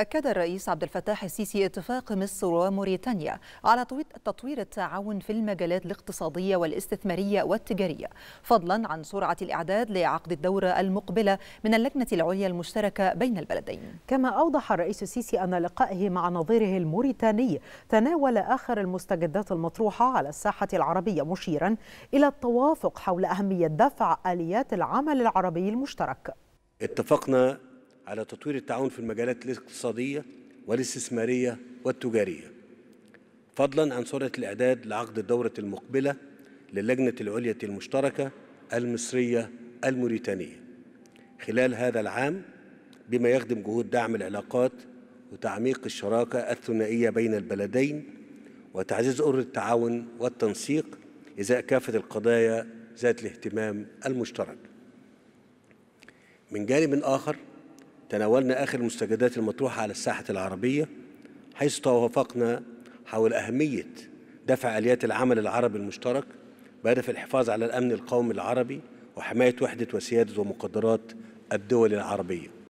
أكد الرئيس عبد الفتاح السيسي اتفاق مصر وموريتانيا على تطوير التعاون في المجالات الاقتصادية والاستثمارية والتجارية فضلا عن سرعة الإعداد لعقد الدورة المقبلة من اللجنة العليا المشتركة بين البلدين كما أوضح الرئيس السيسي أن لقائه مع نظيره الموريتاني تناول آخر المستجدات المطروحة على الساحة العربية مشيرا إلى التوافق حول أهمية دفع آليات العمل العربي المشترك اتفقنا على تطوير التعاون في المجالات الاقتصادية والاستثمارية والتجارية فضلا عن سرعة الإعداد لعقد الدورة المقبلة للجنة العليا المشتركة المصرية الموريتانية خلال هذا العام بما يخدم جهود دعم العلاقات وتعميق الشراكة الثنائية بين البلدين وتعزيز أر التعاون والتنسيق إزاء كافة القضايا ذات الاهتمام المشترك من جانب آخر تناولنا آخر المستجدات المطروحة على الساحة العربية حيث توافقنا حول أهمية دفع آليات العمل العربي المشترك بهدف الحفاظ على الأمن القومي العربي وحماية وحدة وسيادة ومقدرات الدول العربية